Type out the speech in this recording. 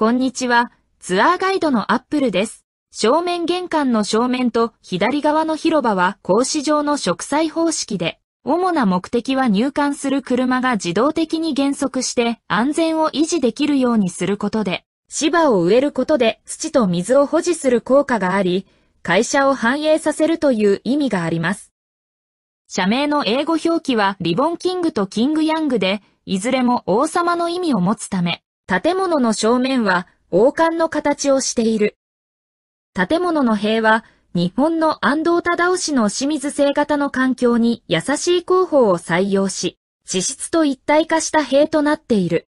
こんにちは、ツアーガイドのアップルです。正面玄関の正面と左側の広場は格子状の植栽方式で、主な目的は入館する車が自動的に減速して安全を維持できるようにすることで、芝を植えることで土と水を保持する効果があり、会社を反映させるという意味があります。社名の英語表記はリボンキングとキングヤングで、いずれも王様の意味を持つため、建物の正面は王冠の形をしている。建物の塀は、日本の安藤忠雄氏の清水製型の環境に優しい工法を採用し、地質と一体化した塀となっている。